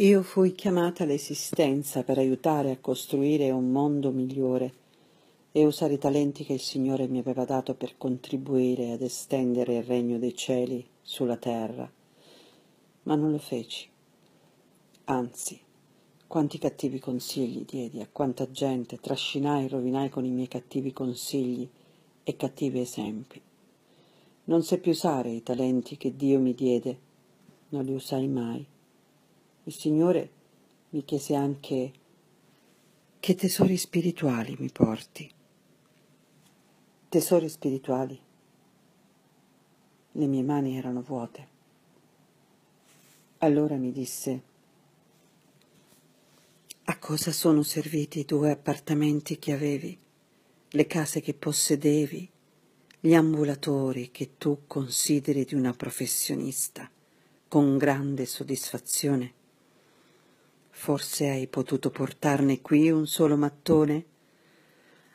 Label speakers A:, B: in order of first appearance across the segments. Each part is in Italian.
A: Io fui chiamata all'esistenza per aiutare a costruire un mondo migliore e usare i talenti che il Signore mi aveva dato per contribuire ad estendere il regno dei cieli sulla terra. Ma non lo feci. Anzi, quanti cattivi consigli diedi a quanta gente trascinai e rovinai con i miei cattivi consigli e cattivi esempi. Non seppi usare i talenti che Dio mi diede, non li usai mai il Signore mi chiese anche che tesori spirituali mi porti. Tesori spirituali. Le mie mani erano vuote. Allora mi disse, a cosa sono serviti i due appartamenti che avevi, le case che possedevi, gli ambulatori che tu consideri di una professionista con grande soddisfazione? Forse hai potuto portarne qui un solo mattone?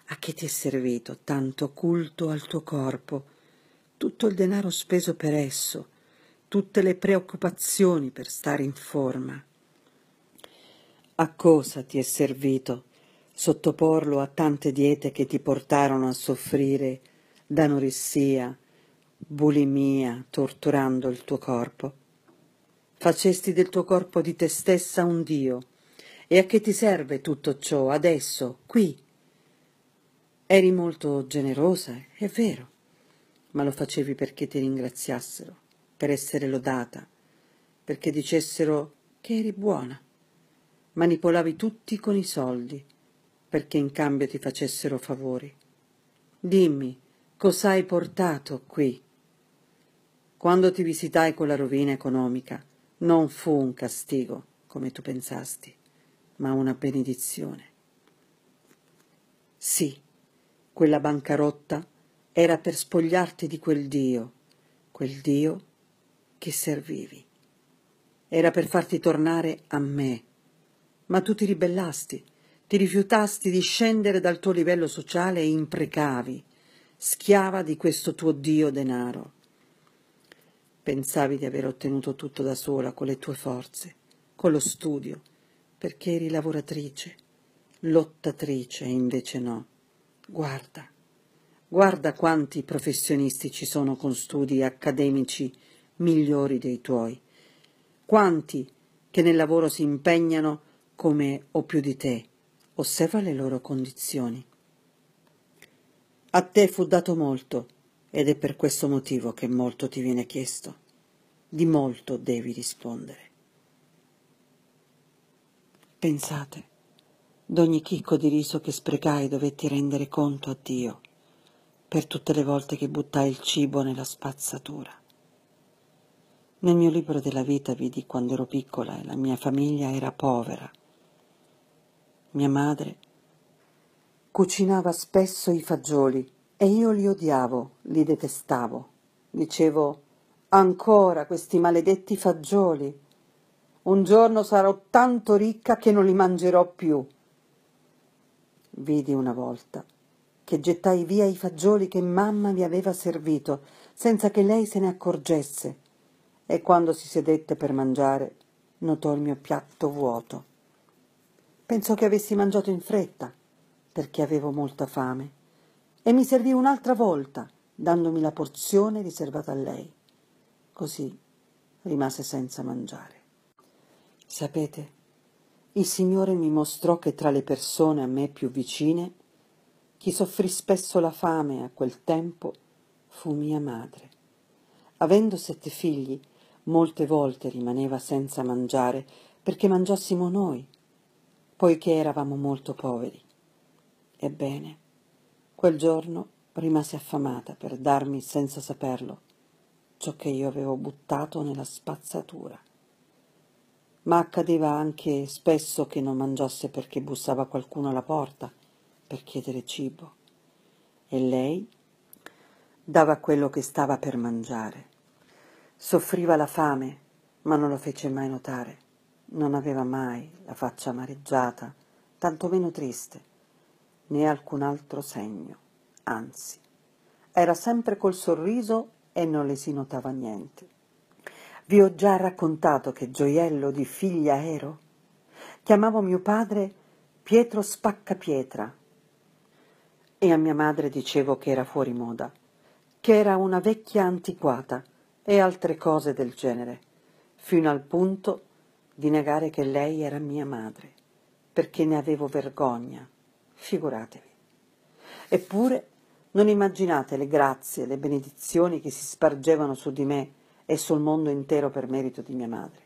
A: A che ti è servito tanto culto al tuo corpo, tutto il denaro speso per esso, tutte le preoccupazioni per stare in forma? A cosa ti è servito sottoporlo a tante diete che ti portarono a soffrire d'anoressia, bulimia, torturando il tuo corpo? facesti del tuo corpo di te stessa un Dio. E a che ti serve tutto ciò adesso, qui? Eri molto generosa, è vero, ma lo facevi perché ti ringraziassero, per essere lodata, perché dicessero che eri buona. Manipolavi tutti con i soldi, perché in cambio ti facessero favori. Dimmi, cos'hai portato qui? Quando ti visitai con la rovina economica, non fu un castigo, come tu pensasti, ma una benedizione. Sì, quella bancarotta era per spogliarti di quel Dio, quel Dio che servivi. Era per farti tornare a me, ma tu ti ribellasti, ti rifiutasti di scendere dal tuo livello sociale e imprecavi, schiava di questo tuo Dio denaro. Pensavi di aver ottenuto tutto da sola, con le tue forze, con lo studio, perché eri lavoratrice, lottatrice, invece no. Guarda, guarda quanti professionisti ci sono con studi accademici migliori dei tuoi, quanti che nel lavoro si impegnano come o più di te. Osserva le loro condizioni. A te fu dato molto, ed è per questo motivo che molto ti viene chiesto. Di molto devi rispondere. Pensate, d'ogni chicco di riso che sprecai dovetti rendere conto a Dio per tutte le volte che buttai il cibo nella spazzatura. Nel mio libro della vita vidi quando ero piccola e la mia famiglia era povera. Mia madre cucinava spesso i fagioli e io li odiavo, li detestavo. Dicevo, ancora questi maledetti fagioli. Un giorno sarò tanto ricca che non li mangerò più. Vidi una volta che gettai via i fagioli che mamma mi aveva servito, senza che lei se ne accorgesse, e quando si sedette per mangiare notò il mio piatto vuoto. Pensò che avessi mangiato in fretta, perché avevo molta fame e mi servì un'altra volta, dandomi la porzione riservata a lei. Così rimase senza mangiare. Sapete, il Signore mi mostrò che tra le persone a me più vicine, chi soffrì spesso la fame a quel tempo fu mia madre. Avendo sette figli, molte volte rimaneva senza mangiare perché mangiassimo noi, poiché eravamo molto poveri. Ebbene, Quel giorno rimasi affamata per darmi, senza saperlo, ciò che io avevo buttato nella spazzatura. Ma accadeva anche spesso che non mangiasse perché bussava qualcuno alla porta per chiedere cibo. E lei dava quello che stava per mangiare. Soffriva la fame, ma non lo fece mai notare. Non aveva mai la faccia amareggiata, tantomeno triste né alcun altro segno, anzi, era sempre col sorriso e non le si notava niente. Vi ho già raccontato che gioiello di figlia ero? Chiamavo mio padre Pietro Spaccapietra e a mia madre dicevo che era fuori moda, che era una vecchia antiquata e altre cose del genere, fino al punto di negare che lei era mia madre, perché ne avevo vergogna Figuratevi. Eppure non immaginate le grazie, le benedizioni che si spargevano su di me e sul mondo intero per merito di mia madre.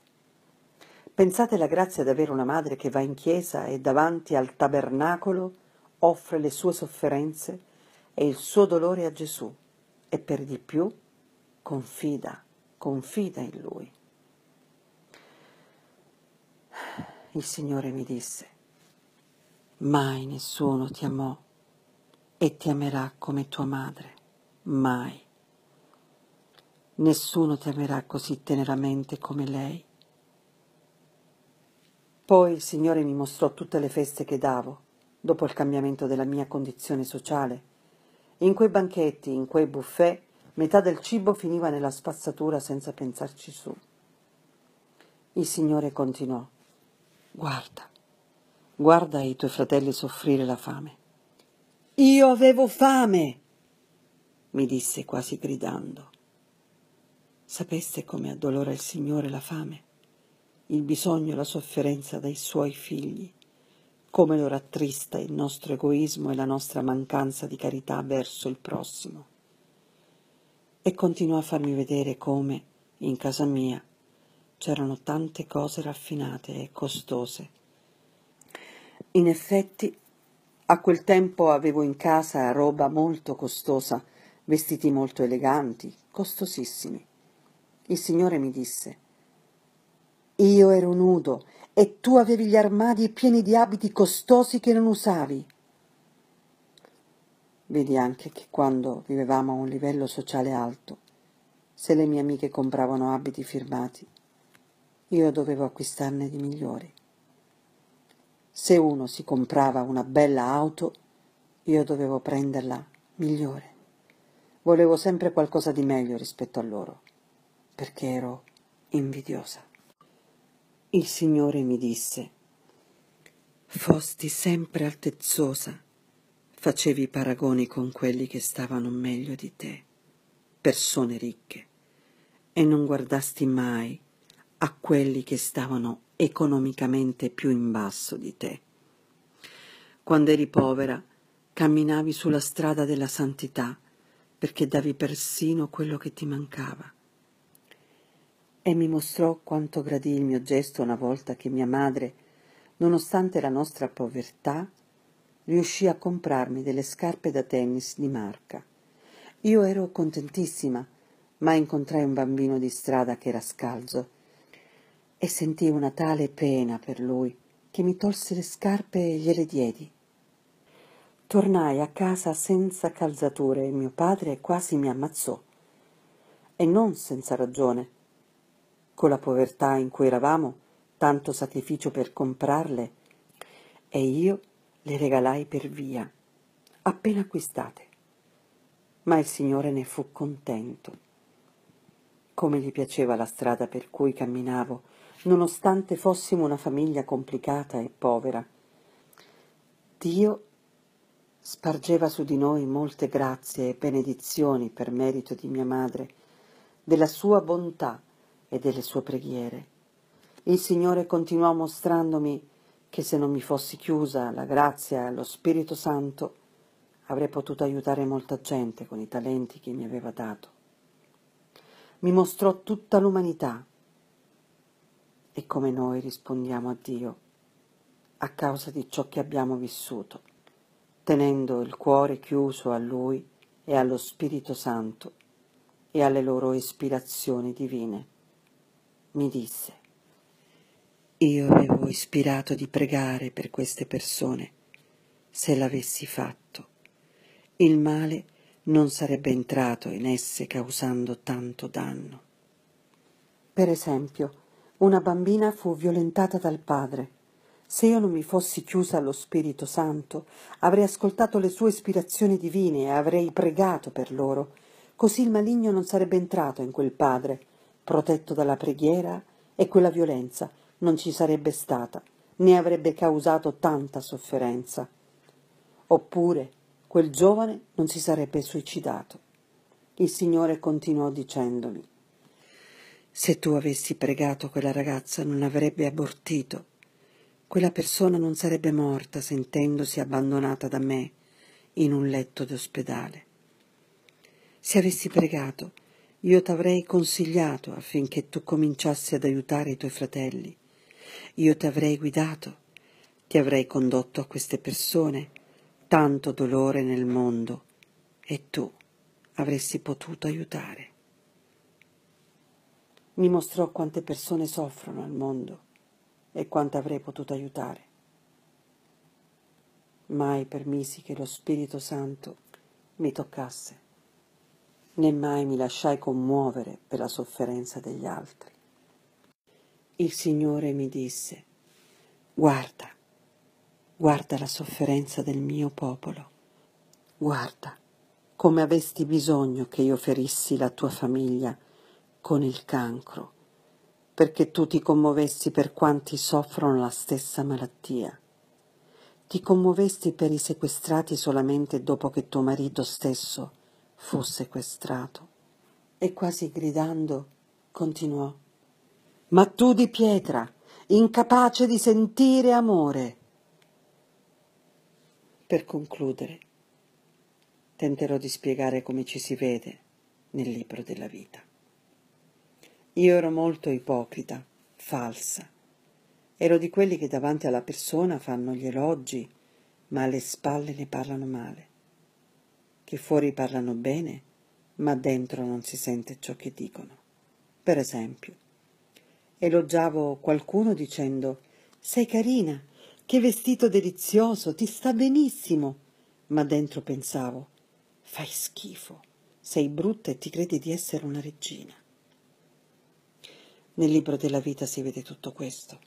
A: Pensate alla grazia di avere una madre che va in chiesa e davanti al tabernacolo offre le sue sofferenze e il suo dolore a Gesù e per di più confida, confida in lui. Il Signore mi disse, Mai nessuno ti amò e ti amerà come tua madre, mai. Nessuno ti amerà così teneramente come lei. Poi il Signore mi mostrò tutte le feste che davo, dopo il cambiamento della mia condizione sociale. In quei banchetti, in quei buffet, metà del cibo finiva nella spazzatura senza pensarci su. Il Signore continuò. Guarda, guarda i tuoi fratelli soffrire la fame. Io avevo fame, mi disse quasi gridando. Sapesse come addolora il Signore la fame, il bisogno e la sofferenza dei suoi figli, come lo rattrista il nostro egoismo e la nostra mancanza di carità verso il prossimo. E continuò a farmi vedere come, in casa mia, c'erano tante cose raffinate e costose in effetti, a quel tempo avevo in casa roba molto costosa, vestiti molto eleganti, costosissimi. Il Signore mi disse, io ero nudo e tu avevi gli armadi pieni di abiti costosi che non usavi. Vedi anche che quando vivevamo a un livello sociale alto, se le mie amiche compravano abiti firmati, io dovevo acquistarne di migliori. Se uno si comprava una bella auto, io dovevo prenderla migliore. Volevo sempre qualcosa di meglio rispetto a loro, perché ero invidiosa. Il Signore mi disse, fosti sempre altezzosa, facevi paragoni con quelli che stavano meglio di te, persone ricche, e non guardasti mai a quelli che stavano economicamente più in basso di te. Quando eri povera, camminavi sulla strada della santità perché davi persino quello che ti mancava. E mi mostrò quanto gradì il mio gesto una volta che mia madre, nonostante la nostra povertà, riuscì a comprarmi delle scarpe da tennis di marca. Io ero contentissima, ma incontrai un bambino di strada che era scalzo e sentii una tale pena per lui che mi tolse le scarpe e gliele diedi. Tornai a casa senza calzature e mio padre quasi mi ammazzò. E non senza ragione. Con la povertà in cui eravamo, tanto sacrificio per comprarle, e io le regalai per via, appena acquistate. Ma il Signore ne fu contento. Come gli piaceva la strada per cui camminavo, nonostante fossimo una famiglia complicata e povera. Dio spargeva su di noi molte grazie e benedizioni per merito di mia madre, della sua bontà e delle sue preghiere. Il Signore continuò mostrandomi che se non mi fossi chiusa alla grazia e allo Spirito Santo, avrei potuto aiutare molta gente con i talenti che mi aveva dato. Mi mostrò tutta l'umanità e come noi rispondiamo a Dio a causa di ciò che abbiamo vissuto, tenendo il cuore chiuso a Lui e allo Spirito Santo e alle loro ispirazioni divine. Mi disse, io avevo ispirato di pregare per queste persone, se l'avessi fatto. Il male non sarebbe entrato in esse causando tanto danno. Per esempio, una bambina fu violentata dal padre. Se io non mi fossi chiusa allo Spirito Santo, avrei ascoltato le sue ispirazioni divine e avrei pregato per loro. Così il maligno non sarebbe entrato in quel padre. Protetto dalla preghiera e quella violenza non ci sarebbe stata, né avrebbe causato tanta sofferenza. Oppure quel giovane non si sarebbe suicidato. Il Signore continuò dicendomi se tu avessi pregato quella ragazza non avrebbe abortito. Quella persona non sarebbe morta sentendosi abbandonata da me in un letto d'ospedale. Se avessi pregato, io t'avrei consigliato affinché tu cominciassi ad aiutare i tuoi fratelli. Io ti avrei guidato, ti avrei condotto a queste persone, tanto dolore nel mondo, e tu avresti potuto aiutare mi mostrò quante persone soffrono al mondo e quante avrei potuto aiutare. Mai permisi che lo Spirito Santo mi toccasse, né mai mi lasciai commuovere per la sofferenza degli altri. Il Signore mi disse, guarda, guarda la sofferenza del mio popolo, guarda come avesti bisogno che io ferissi la tua famiglia con il cancro, perché tu ti commuovesti per quanti soffrono la stessa malattia. Ti commovesti per i sequestrati solamente dopo che tuo marito stesso fu sequestrato. E quasi gridando continuò Ma tu di pietra, incapace di sentire amore. Per concludere, tenterò di spiegare come ci si vede nel libro della vita. Io ero molto ipocrita, falsa. Ero di quelli che davanti alla persona fanno gli elogi, ma alle spalle ne parlano male. Che fuori parlano bene, ma dentro non si sente ciò che dicono. Per esempio, elogiavo qualcuno dicendo Sei carina, che vestito delizioso, ti sta benissimo, ma dentro pensavo Fai schifo, sei brutta e ti credi di essere una regina. Nel libro della vita si vede tutto questo,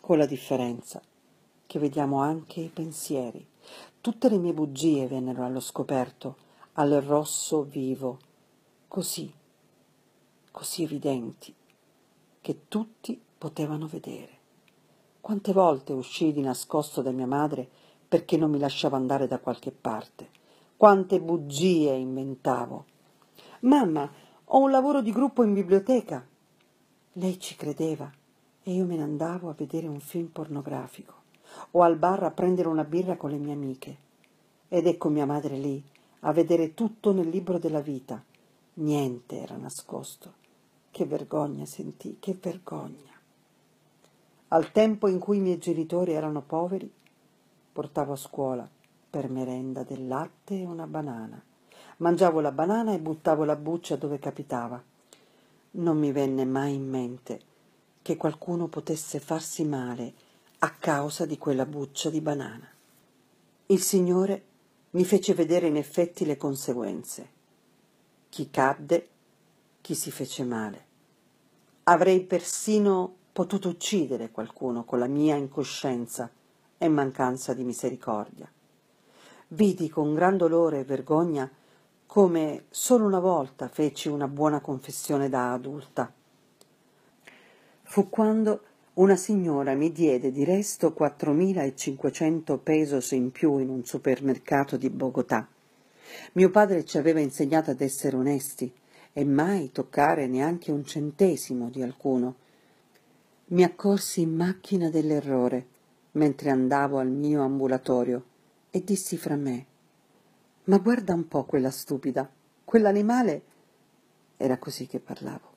A: con la differenza che vediamo anche i pensieri. Tutte le mie bugie vennero allo scoperto, al rosso vivo, così, così evidenti, che tutti potevano vedere. Quante volte uscii di nascosto da mia madre perché non mi lasciava andare da qualche parte. Quante bugie inventavo. Mamma, ho un lavoro di gruppo in biblioteca. Lei ci credeva e io me ne andavo a vedere un film pornografico o al bar a prendere una birra con le mie amiche. Ed ecco mia madre lì, a vedere tutto nel libro della vita. Niente era nascosto. Che vergogna sentì, che vergogna. Al tempo in cui i miei genitori erano poveri, portavo a scuola per merenda del latte e una banana. Mangiavo la banana e buttavo la buccia dove capitava non mi venne mai in mente che qualcuno potesse farsi male a causa di quella buccia di banana. Il Signore mi fece vedere in effetti le conseguenze. Chi cadde, chi si fece male. Avrei persino potuto uccidere qualcuno con la mia incoscienza e mancanza di misericordia. Vidi con gran dolore e vergogna come solo una volta feci una buona confessione da adulta. Fu quando una signora mi diede di resto 4.500 pesos in più in un supermercato di Bogotà. Mio padre ci aveva insegnato ad essere onesti e mai toccare neanche un centesimo di alcuno. Mi accorsi in macchina dell'errore mentre andavo al mio ambulatorio e dissi fra me ma guarda un po' quella stupida. Quell'animale. Era così che parlavo.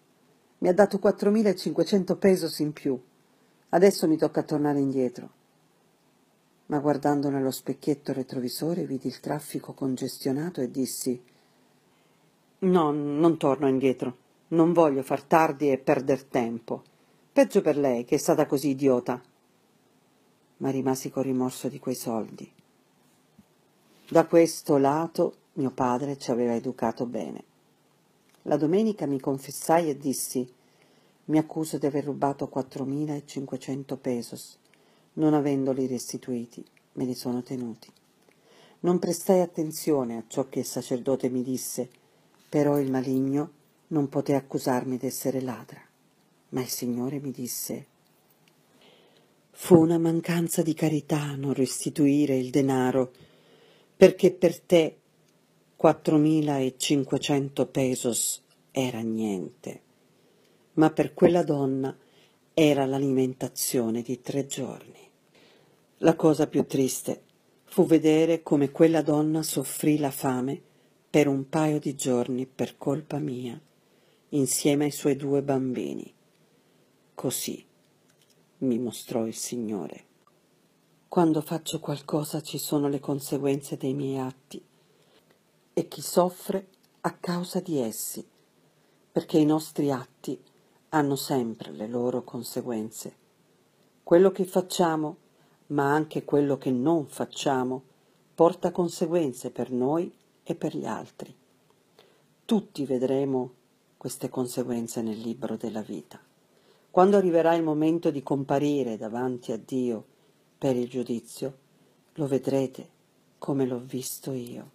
A: Mi ha dato 4.500 pesos in più. Adesso mi tocca tornare indietro. Ma guardando nello specchietto retrovisore vidi il traffico congestionato e dissi No, non torno indietro. Non voglio far tardi e perder tempo. Peggio per lei che è stata così idiota. Ma rimasi con rimorso di quei soldi da questo lato mio padre ci aveva educato bene. La domenica mi confessai e dissi mi accuso di aver rubato 4.500 pesos, non avendoli restituiti, me li sono tenuti. Non prestai attenzione a ciò che il sacerdote mi disse, però il maligno non poté accusarmi d'essere ladra. Ma il Signore mi disse, fu una mancanza di carità non restituire il denaro perché per te 4.500 pesos era niente, ma per quella donna era l'alimentazione di tre giorni. La cosa più triste fu vedere come quella donna soffrì la fame per un paio di giorni per colpa mia, insieme ai suoi due bambini. Così mi mostrò il Signore. Quando faccio qualcosa ci sono le conseguenze dei miei atti e chi soffre a causa di essi, perché i nostri atti hanno sempre le loro conseguenze. Quello che facciamo, ma anche quello che non facciamo, porta conseguenze per noi e per gli altri. Tutti vedremo queste conseguenze nel libro della vita. Quando arriverà il momento di comparire davanti a Dio per il giudizio, lo vedrete come l'ho visto io.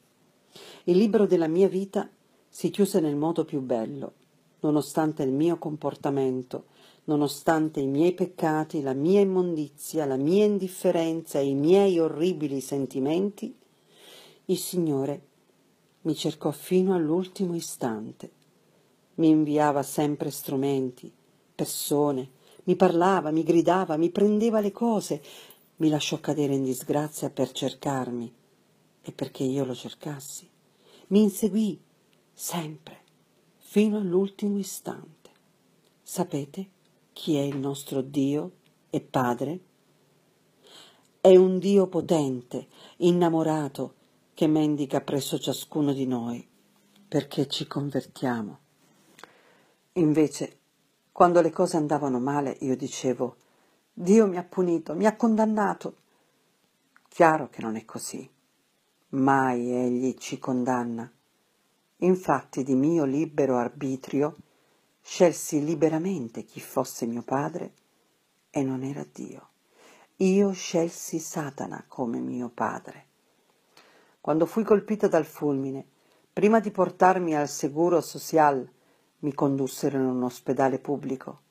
A: Il libro della mia vita si chiuse nel modo più bello, nonostante il mio comportamento, nonostante i miei peccati, la mia immondizia, la mia indifferenza e i miei orribili sentimenti, il Signore mi cercò fino all'ultimo istante. Mi inviava sempre strumenti, persone, mi parlava, mi gridava, mi prendeva le cose, mi lasciò cadere in disgrazia per cercarmi e perché io lo cercassi. Mi inseguì sempre, fino all'ultimo istante. Sapete chi è il nostro Dio e Padre? È un Dio potente, innamorato, che mendica presso ciascuno di noi perché ci convertiamo. Invece, quando le cose andavano male, io dicevo, Dio mi ha punito, mi ha condannato. Chiaro che non è così. Mai egli ci condanna. Infatti di mio libero arbitrio scelsi liberamente chi fosse mio padre e non era Dio. Io scelsi Satana come mio padre. Quando fui colpita dal fulmine, prima di portarmi al Seguro Social, mi condussero in un ospedale pubblico,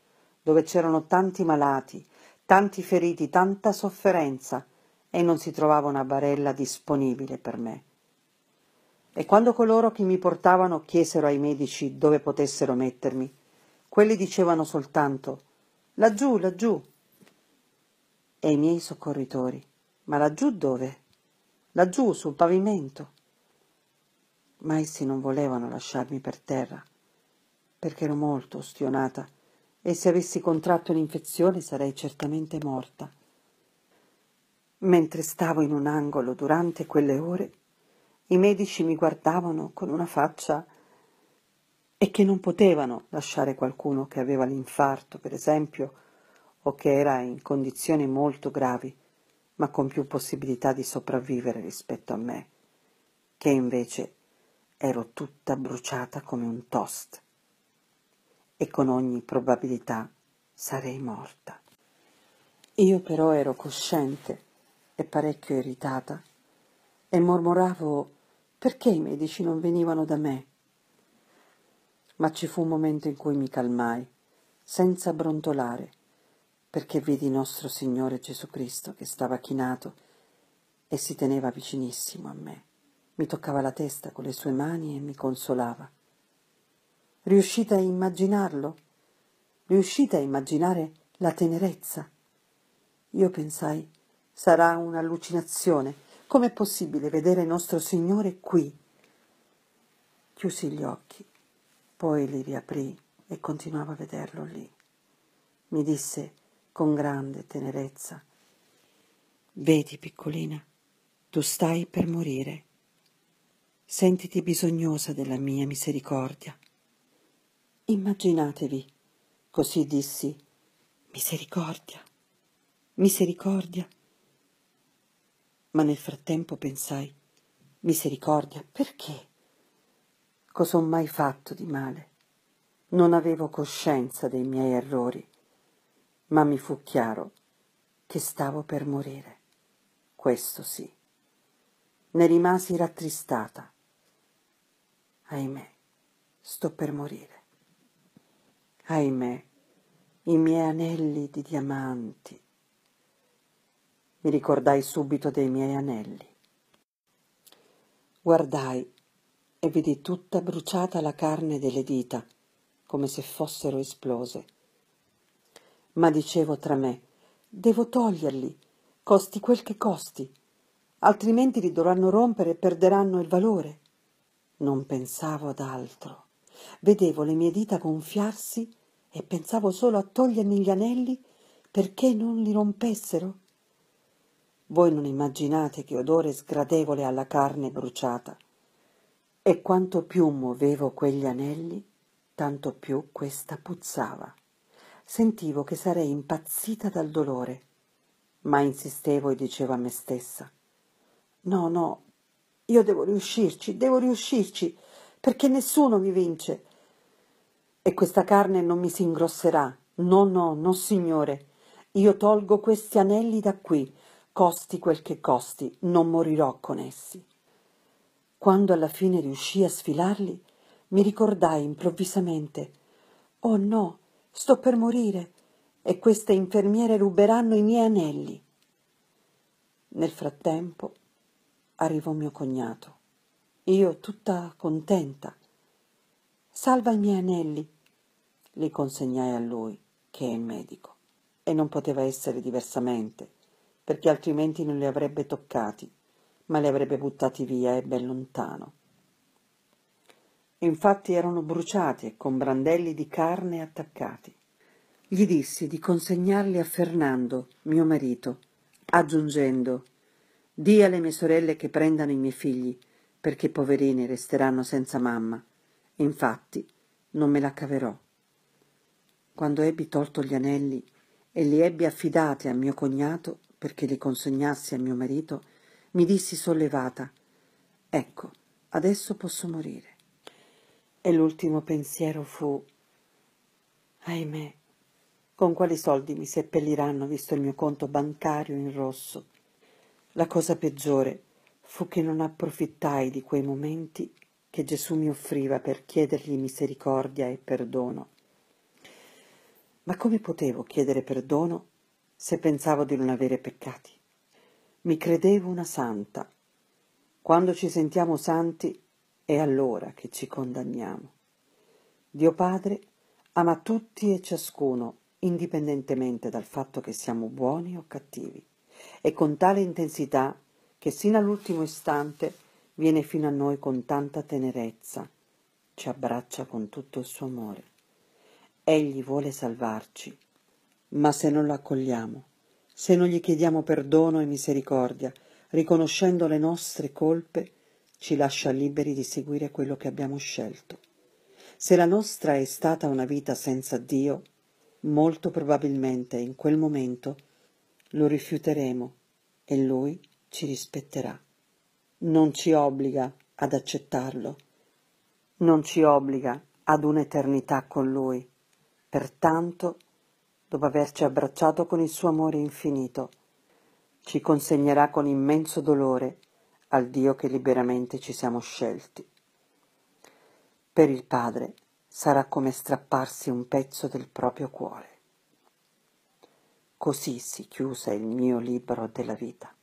A: dove c'erano tanti malati tanti feriti, tanta sofferenza e non si trovava una barella disponibile per me. E quando coloro che mi portavano chiesero ai medici dove potessero mettermi, quelli dicevano soltanto laggiù, laggiù. E i miei soccorritori, ma laggiù dove? Laggiù, sul pavimento. Ma essi non volevano lasciarmi per terra, perché ero molto ostionata e se avessi contratto un'infezione sarei certamente morta. Mentre stavo in un angolo durante quelle ore, i medici mi guardavano con una faccia e che non potevano lasciare qualcuno che aveva l'infarto, per esempio, o che era in condizioni molto gravi, ma con più possibilità di sopravvivere rispetto a me, che invece ero tutta bruciata come un toast e con ogni probabilità sarei morta. Io però ero cosciente e parecchio irritata e mormoravo perché i medici non venivano da me. Ma ci fu un momento in cui mi calmai, senza brontolare, perché vidi nostro Signore Gesù Cristo che stava chinato e si teneva vicinissimo a me. Mi toccava la testa con le sue mani e mi consolava. Riuscite a immaginarlo? Riuscite a immaginare la tenerezza? Io pensai, sarà un'allucinazione. Com'è possibile vedere nostro Signore qui? Chiusi gli occhi, poi li riaprì e continuavo a vederlo lì. Mi disse con grande tenerezza, Vedi, piccolina, tu stai per morire. Sentiti bisognosa della mia misericordia Immaginatevi. Così dissi. Misericordia. Misericordia. Ma nel frattempo pensai. Misericordia, perché? Cos'ho mai fatto di male? Non avevo coscienza dei miei errori, ma mi fu chiaro che stavo per morire. Questo sì. Ne rimasi rattristata. Ahimè, sto per morire ahimè, i miei anelli di diamanti. Mi ricordai subito dei miei anelli. Guardai e vidi tutta bruciata la carne delle dita, come se fossero esplose. Ma dicevo tra me, devo toglierli, costi quel che costi, altrimenti li dovranno rompere e perderanno il valore. Non pensavo ad altro. Vedevo le mie dita gonfiarsi e pensavo solo a togliermi gli anelli perché non li rompessero. Voi non immaginate che odore sgradevole alla carne bruciata. E quanto più muovevo quegli anelli, tanto più questa puzzava. Sentivo che sarei impazzita dal dolore, ma insistevo e dicevo a me stessa: No, no, io devo riuscirci, devo riuscirci perché nessuno mi vince. E questa carne non mi si ingrosserà. No, no, no, signore. Io tolgo questi anelli da qui, costi quel che costi, non morirò con essi. Quando alla fine riuscii a sfilarli, mi ricordai improvvisamente Oh no, sto per morire, e queste infermiere ruberanno i miei anelli. Nel frattempo arrivò mio cognato io tutta contenta. Salva i miei anelli. Li consegnai a lui, che è il medico, e non poteva essere diversamente, perché altrimenti non li avrebbe toccati, ma li avrebbe buttati via e ben lontano. Infatti erano bruciati e con brandelli di carne attaccati. Gli dissi di consegnarli a Fernando, mio marito, aggiungendo Dì alle mie sorelle che prendano i miei figli perché i poverini resteranno senza mamma. Infatti, non me la caverò. Quando ebbi tolto gli anelli e li ebbi affidati a mio cognato perché li consegnassi a mio marito, mi dissi sollevata Ecco, adesso posso morire. E l'ultimo pensiero fu Ahimè, con quali soldi mi seppelliranno visto il mio conto bancario in rosso? La cosa peggiore fu che non approfittai di quei momenti che Gesù mi offriva per chiedergli misericordia e perdono. Ma come potevo chiedere perdono se pensavo di non avere peccati? Mi credevo una santa. Quando ci sentiamo santi è allora che ci condanniamo. Dio Padre ama tutti e ciascuno, indipendentemente dal fatto che siamo buoni o cattivi, e con tale intensità che sino all'ultimo istante viene fino a noi con tanta tenerezza, ci abbraccia con tutto il suo amore. Egli vuole salvarci, ma se non lo accogliamo, se non gli chiediamo perdono e misericordia, riconoscendo le nostre colpe, ci lascia liberi di seguire quello che abbiamo scelto. Se la nostra è stata una vita senza Dio, molto probabilmente in quel momento lo rifiuteremo e Lui ci rispetterà, non ci obbliga ad accettarlo, non ci obbliga ad un'eternità con lui. Pertanto, dopo averci abbracciato con il suo amore infinito, ci consegnerà con immenso dolore al Dio che liberamente ci siamo scelti. Per il Padre sarà come strapparsi un pezzo del proprio cuore. Così si chiuse il mio libro della vita.